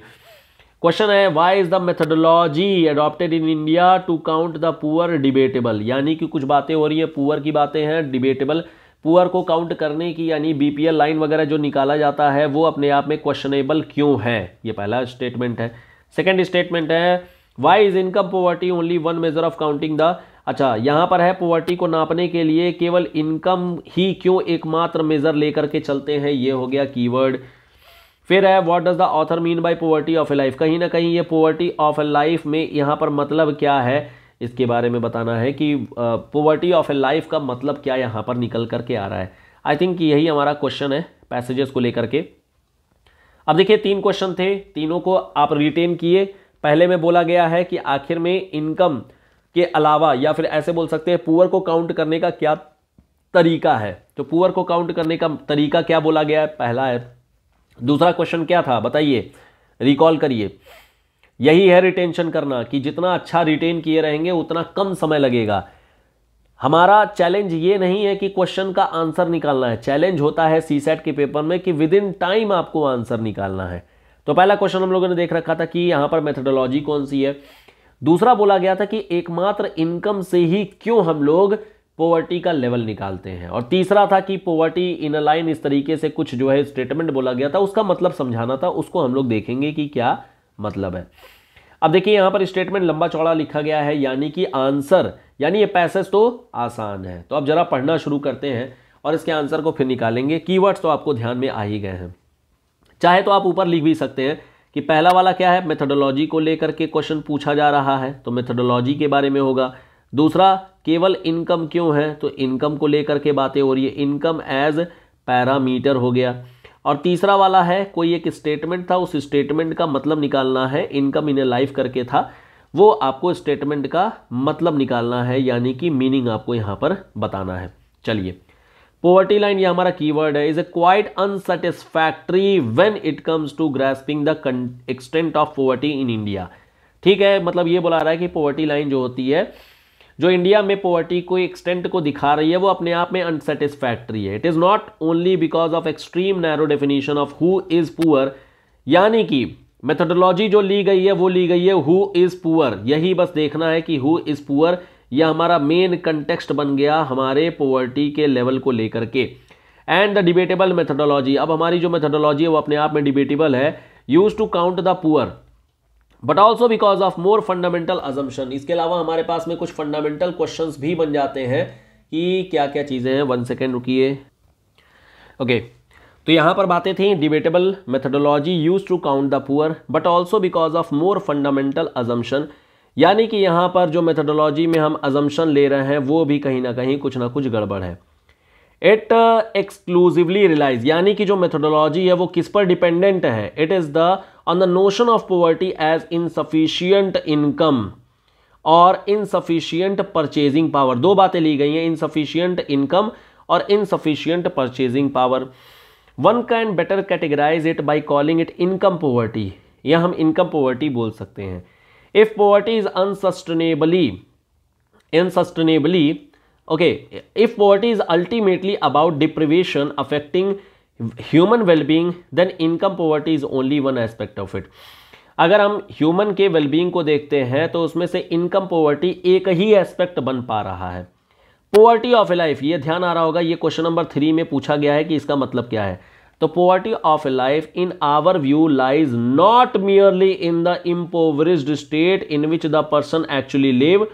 क्वेश्चन है why is the methodology adopted in India to count the poor debatable यानी कि कुछ बातें हो रही है पुअर की बातें हैं डिबेटेबल पुअर को काउंट करने की यानी एल लाइन वगैरह जो निकाला जाता है वो अपने आप में क्वेश्चनेबल क्यों है ये पहला स्टेटमेंट है सेकेंड स्टेटमेंट है why is income poverty only one measure of counting the अच्छा यहाँ पर है पोवर्टी को नापने के लिए केवल इनकम ही क्यों एकमात्र मेजर लेकर के चलते हैं ये हो गया कीवर्ड फिर है what does the author mean by poverty of a life कहीं ना कहीं ये पोवर्टी ऑफ ए लाइफ में यहाँ पर मतलब क्या है इसके बारे में बताना है कि पोवर्टी ऑफ ए लाइफ का मतलब क्या यहाँ पर निकल करके आ रहा है आई थिंक यही हमारा क्वेश्चन है पैसेजेस को लेकर के अब देखिए तीन क्वेश्चन थे तीनों को आप रिटेन किए पहले में बोला गया है कि आखिर में इनकम के अलावा या फिर ऐसे बोल सकते हैं पुअर को काउंट करने का क्या तरीका है तो पुअर को काउंट करने का तरीका क्या बोला गया है पहला है दूसरा क्वेश्चन क्या था बताइए रिकॉल करिए यही है रिटेंशन करना कि जितना अच्छा रिटेन किए रहेंगे उतना कम समय लगेगा हमारा चैलेंज ये नहीं है कि क्वेश्चन का आंसर निकालना है चैलेंज होता है सी सेट के पेपर में कि विद इन टाइम आपको आंसर निकालना है तो पहला क्वेश्चन हम लोगों ने देख रखा था कि यहाँ पर मेथडोलॉजी कौन सी है दूसरा बोला गया था कि एकमात्र इनकम से ही क्यों हम लोग पोवर्टी का लेवल निकालते हैं और तीसरा था कि पोवर्टी इन लाइन इस तरीके से कुछ जो है स्टेटमेंट बोला गया था उसका मतलब समझाना था उसको हम लोग देखेंगे कि क्या मतलब है अब देखिए यहाँ पर स्टेटमेंट लंबा चौड़ा लिखा गया है यानी कि आंसर यानी ये पैसेज तो आसान है तो अब जरा पढ़ना शुरू करते हैं और इसके आंसर को फिर निकालेंगे कीवर्ड्स तो आपको ध्यान में आ ही गए हैं चाहे तो आप ऊपर लिख भी सकते हैं कि पहला वाला क्या है मेथडोलॉजी को लेकर के क्वेश्चन पूछा जा रहा है तो मेथडोलॉजी के बारे में होगा दूसरा केवल इनकम क्यों है तो इनकम को लेकर के बातें हो रही है इनकम एज पैरामीटर हो गया और तीसरा वाला है कोई एक स्टेटमेंट था उस स्टेटमेंट का मतलब निकालना है इनकम इन ए लाइफ करके था वो आपको स्टेटमेंट का मतलब निकालना है यानी कि मीनिंग आपको यहाँ पर बताना है चलिए पोवर्टी लाइन ये हमारा वर्ड है is a quite unsatisfactory when it comes to grasping the extent of poverty in India ठीक है मतलब ये बोला रहा है कि पोवर्टी लाइन जो होती है जो इंडिया में पोवर्टी को एक्सटेंट को दिखा रही है वो अपने आप में अनसेटिस्फैक्ट्री है it is not only because of extreme narrow definition of who is poor यानी कि मेथडोलॉजी जो ली गई है वो ली गई है हु इज़ पुअर यही बस देखना है कि हु इज़ पुअर यह हमारा मेन कंटेक्स्ट बन गया हमारे पोवर्टी के लेवल को लेकर के एंड द डिबेटेबल मेथडोलॉजी अब हमारी जो मेथडोलॉजी है वो अपने आप में डिबेटेबल है use to count the poor but also because of more fundamental assumption इसके अलावा हमारे पास में कुछ फंडामेंटल क्वेश्चन भी बन जाते हैं कि क्या क्या चीज़ें हैं वन सेकेंड रुकिए ओके तो यहां पर बातें थी debatable methodology use to count the poor but also because of more fundamental assumption यानी कि यहाँ पर जो मेथडोलॉजी में हम अजम्पन ले रहे हैं वो भी कहीं ना कहीं कुछ ना कुछ गड़बड़ है इट एक्सक्लूसिवली रिलाइज यानी कि जो मेथडोलॉजी है वो किस पर डिपेंडेंट है it is the on the notion of poverty as insufficient income और इनसफिशियंट परचेजिंग पावर दो बातें ली गई हैं इनसफिशियंट इनकम और insufficient purchasing power one can better categorize it by calling it income poverty या हम इनकम पोवर्टी बोल सकते हैं if poverty is unsustainably insustainably okay if poverty is ultimately about deprivation affecting human wellbeing then income poverty is only one aspect of it अगर हम ह्यूमन के वेलबींग को देखते हैं तो उसमें से इनकम पॉवर्टी एक ही एस्पेक्ट बन पा रहा है पॉवर्टी ऑफ लाइफ ये ध्यान आ रहा होगा ये क्वेश्चन नंबर थ्री में पूछा गया है कि इसका मतलब क्या है the poverty of life in our view lies not merely in the impoverished state in which the person actually live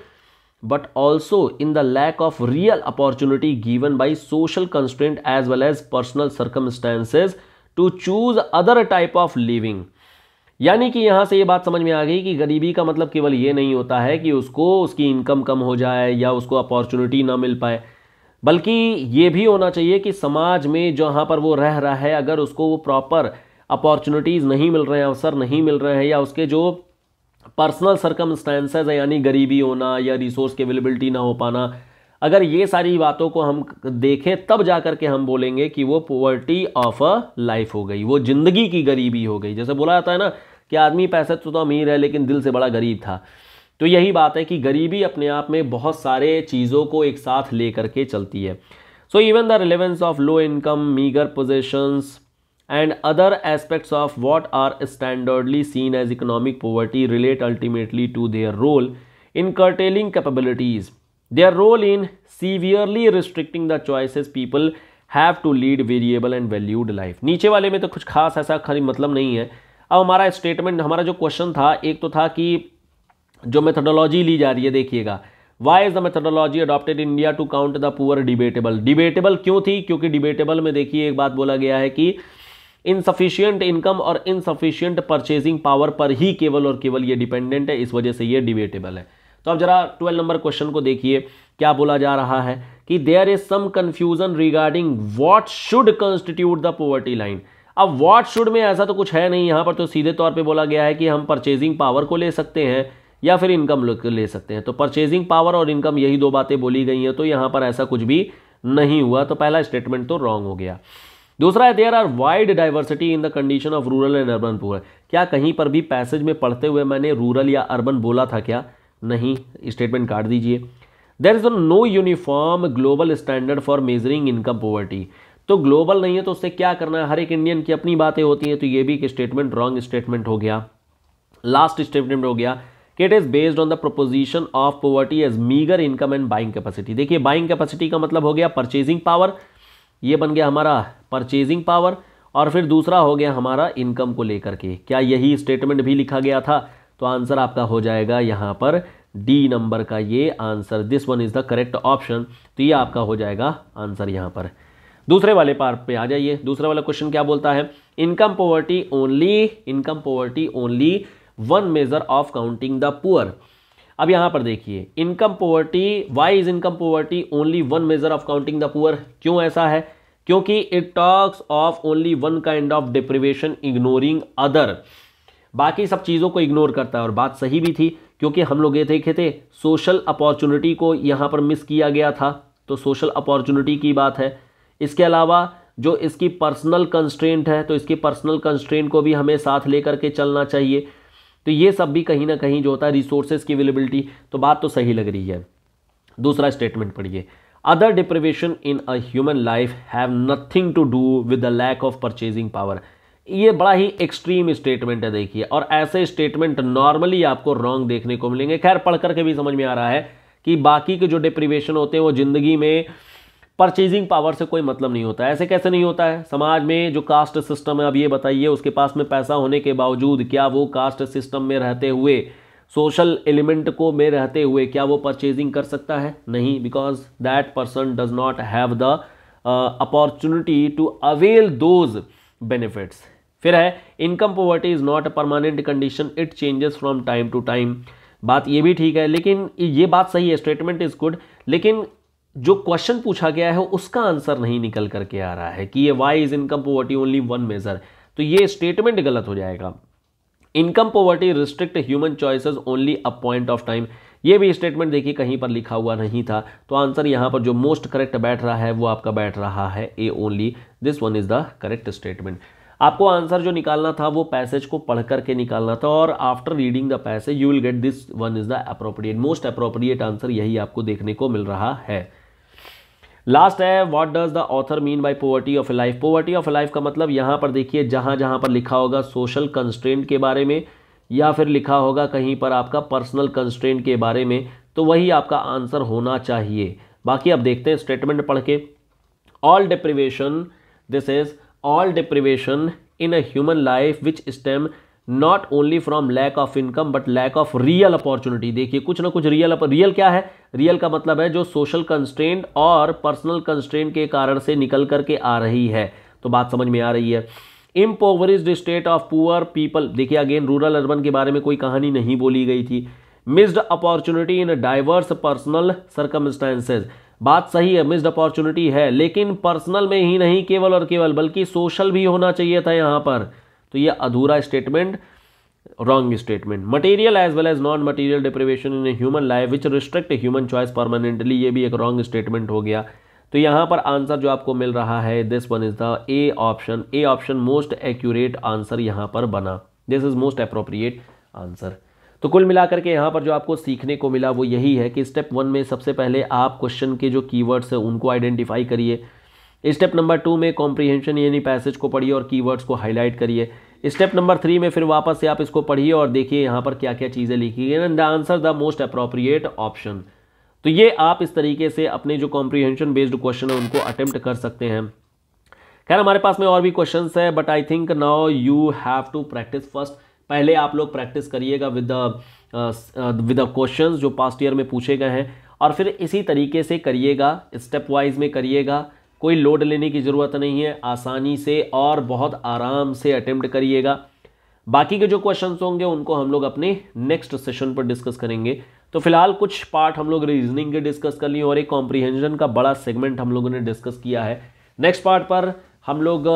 but also in the lack of real opportunity given by social constraint as well as personal circumstances to choose other type of living यानी कि यहाँ से ये बात समझ में आ गई कि गरीबी का मतलब केवल ये नहीं होता है कि उसको उसकी इनकम कम हो जाए या उसको अपॉर्चुनिटी ना मिल पाए बल्कि ये भी होना चाहिए कि समाज में जहाँ पर वो रह रहा है अगर उसको वो प्रॉपर अपॉर्चुनिटीज़ नहीं मिल रहे हैं अवसर नहीं मिल रहे हैं या उसके जो पर्सनल सर्कमस्टेंसेज है यानी गरीबी होना या रिसोर्स की अवेलेबिलिटी ना हो पाना अगर ये सारी बातों को हम देखें तब जा कर के हम बोलेंगे कि वो पोवर्टी ऑफ अ लाइफ हो गई वो ज़िंदगी की गरीबी हो गई जैसे बोला जाता है ना कि आदमी पैसे तो, तो अमीर है लेकिन दिल से बड़ा गरीब था तो यही बात है कि गरीबी अपने आप में बहुत सारे चीज़ों को एक साथ ले करके चलती है so even the relevance of low income meagre positions and other aspects of what are standardly seen as economic poverty relate ultimately to their role in curtailing capabilities their role in severely restricting the choice people have to lead variable and valued life नीचे वाले में तो कुछ खास ऐसा खाली मतलब नहीं है अब हमारा स्टेटमेंट हमारा जो क्वेश्चन था एक तो था कि जो मेथडोलॉजी ली जा रही है देखिएगा why is the methodology adopted India to count the poor debatable debatable क्यों थी क्योंकि डिबेटेबल में देखिए एक बात बोला गया है कि इनसफिशियंट इनकम और इनसफिशियंट परचेजिंग पावर पर ही केवल और केवल ये डिपेंडेंट है इस वजह से ये डिबेटेबल है तो अब जरा ट्वेल्व नंबर क्वेश्चन को देखिए क्या बोला जा रहा है कि there is some confusion regarding what should constitute the poverty line अब व्हाट शुड में ऐसा तो कुछ है नहीं यहाँ पर तो सीधे तौर पे बोला गया है कि हम परचेजिंग पावर को ले सकते हैं या फिर इनकम ले सकते हैं तो परचेजिंग पावर और इनकम यही दो बातें बोली गई हैं तो यहाँ पर ऐसा कुछ भी नहीं हुआ तो पहला स्टेटमेंट तो रॉन्ग हो गया दूसरा है there are wide diversity in the condition of rural and urban poor क्या कहीं पर भी पैसेज में पढ़ते हुए मैंने रूरल या अर्बन बोला था क्या नहीं स्टेटमेंट काट दीजिए there is no uniform global standard for measuring income poverty तो ग्लोबल नहीं है तो उससे क्या करना है हर एक इंडियन की अपनी बातें होती हैं तो ये भी एक स्टेटमेंट रॉन्ग स्टेटमेंट हो गया लास्ट स्टेटमेंट हो गया it is based on the proposition of poverty as meagre income and buying capacity देखिए बाइंग कैपेसिटी का मतलब हो गया परचेजिंग पावर ये बन गया हमारा परचेजिंग पावर और फिर दूसरा हो गया हमारा इनकम को लेकर के क्या यही स्टेटमेंट भी लिखा गया था तो आंसर आपका हो जाएगा यहाँ पर डी नंबर का ये answer this one is the correct option तो ये आपका हो जाएगा आंसर यहाँ पर दूसरे वाले पार्ट पे आ जाइए दूसरा वाला क्वेश्चन क्या बोलता है income poverty only income poverty only one measure of counting the poor अब यहाँ पर देखिए income poverty why is income poverty only one measure of counting the poor क्यों ऐसा है क्योंकि it talks of only one kind of deprivation ignoring other बाकी सब चीज़ों को इग्नोर करता है और बात सही भी थी क्योंकि हम लोग ये देखे थे सोशल अपॉर्चुनिटी को यहाँ पर मिस किया गया था तो सोशल अपॉर्चुनिटी की बात है इसके अलावा जो इसकी पर्सनल कंस्ट्रेंट है तो इसकी पर्सनल कंस्ट्रेंट को भी हमें साथ लेकर के चलना चाहिए तो ये सब भी कहीं ना कहीं जो होता है रिसोर्सेज की अवेलेबिलिटी तो बात तो सही लग रही है दूसरा स्टेटमेंट पढ़िए other deprivation in a human life have nothing to do with the lack of purchasing power ये बड़ा ही एक्सट्रीम स्टेटमेंट है देखिए और ऐसे स्टेटमेंट नॉर्मली आपको रॉन्ग देखने को मिलेंगे खैर पढ़ करके भी समझ में आ रहा है कि बाकी के जो डिप्रिवेशन होते हैं वो ज़िंदगी में परचेजिंग पावर से कोई मतलब नहीं होता ऐसे कैसे नहीं होता है समाज में जो कास्ट सिस्टम है अब ये बताइए उसके पास में पैसा होने के बावजूद क्या वो कास्ट सिस्टम में रहते हुए सोशल एलिमेंट को में रहते हुए क्या वो परचेजिंग कर सकता है नहीं because that person does not have the opportunity to avail those benefits फिर है income poverty is not a permanent condition it changes from time to time बात ये भी ठीक है लेकिन ये बात सही है स्टेटमेंट इज़ गुड लेकिन जो क्वेश्चन पूछा गया है उसका आंसर नहीं निकल करके आ रहा है कि ये why is income poverty only one measure तो ये स्टेटमेंट गलत हो जाएगा income poverty restrict human choices only a point of time ये भी स्टेटमेंट देखिए कहीं पर लिखा हुआ नहीं था तो आंसर यहां पर जो मोस्ट करेक्ट बैठ रहा है वो आपका बैठ रहा है A only this one is the correct statement आपको आंसर जो निकालना था वो पैसेज को पढ़ करके निकालना था और after reading the passage you will get this one is the appropriate most appropriate answer यही आपको देखने को मिल रहा है लास्ट है what does the author mean by poverty of a life poverty of a life का मतलब यहाँ पर देखिए जहाँ जहाँ पर लिखा होगा सोशल कंस्ट्रेंट के बारे में या फिर लिखा होगा कहीं पर आपका पर्सनल कंस्ट्रेंट के बारे में तो वही आपका आंसर होना चाहिए बाकी अब देखते हैं स्टेटमेंट पढ़ के all deprivation this is all deprivation in a human life which stem not only from lack of income but lack of real opportunity देखिए कुछ ना कुछ रियल रियल क्या है रियल का मतलब है जो सोशल कंस्ट्रेंट और पर्सनल कंस्ट्रेंट के कारण से निकल कर के आ रही है तो बात समझ में आ रही है impoverished state of poor people देखिए अगेन रूरल अर्बन के बारे में कोई कहानी नहीं बोली गई थी missed opportunity in diverse personal circumstances बात सही है मिस्ड अपॉर्चुनिटी है लेकिन पर्सनल में ही नहीं केवल और केवल बल्कि सोशल भी होना चाहिए था यहाँ पर तो यह अधूरा statement wrong statement material as well as non material deprivation in human life which restrict human choice permanently ये भी एक रॉन्ग स्टेटमेंट हो गया तो यहाँ पर आंसर जो आपको मिल रहा है this one is the A option A option most accurate answer यहाँ पर बना this is most appropriate answer तो कुल मिलाकर के यहाँ पर जो आपको सीखने को मिला वो यही है कि स्टेप वन में सबसे पहले आप क्वेश्चन के जो कीवर्ड्स हैं उनको आइडेंटिफाई करिए स्टेप नंबर टू में कॉम्प्रीहेंशन यानी पैसेज को पढ़िए और कीवर्ड्स को हाईलाइट करिए स्टेप नंबर थ्री में फिर वापस से आप इसको पढ़िए और देखिए यहाँ पर क्या क्या चीज़ें लिखी गई and answer the most appropriate option तो ये आप इस तरीके से अपने जो कॉम्प्रीहेंशन बेस्ड क्वेश्चन है उनको अटेम्प्ट कर सकते हैं खैर हमारे पास में और भी क्वेश्चन है but I think now you have to practise first पहले आप लोग प्रैक्टिस करिएगा with the with the question जो पास्ट ईयर में पूछे गए हैं और फिर इसी तरीके से करिएगा स्टेप वाइज में करिएगा कोई लोड लेने की ज़रूरत नहीं है आसानी से और बहुत आराम से अटेम्प्ट करिएगा बाकी के जो क्वेश्चन होंगे उनको हम लोग अपने नेक्स्ट सेशन पर डिस्कस करेंगे तो फिलहाल कुछ पार्ट हम लोग रीजनिंग के डिस्कस कर लिए और एक कॉम्प्रीहेंशन का बड़ा सेगमेंट हम लोगों ने डिस्कस किया है नेक्स्ट पार्ट पर हम लोग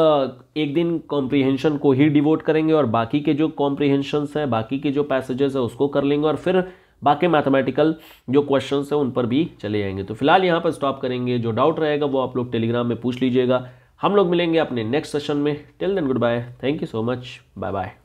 एक दिन कॉम्प्रीहेंशन को ही डिवोट करेंगे और बाकी के जो कॉम्प्रीहेंशंस हैं बाकी के जो पैसेजेस हैं उसको कर लेंगे और फिर बाकी मैथमेटिकल जो क्वेश्चन हैं उन पर भी चले जाएंगे तो फिलहाल यहाँ पर स्टॉप करेंगे जो डाउट रहेगा वो आप लोग टेलीग्राम में पूछ लीजिएगा हम लोग मिलेंगे अपने नेक्स्ट सेशन में till then goodbye thank you so much bye bye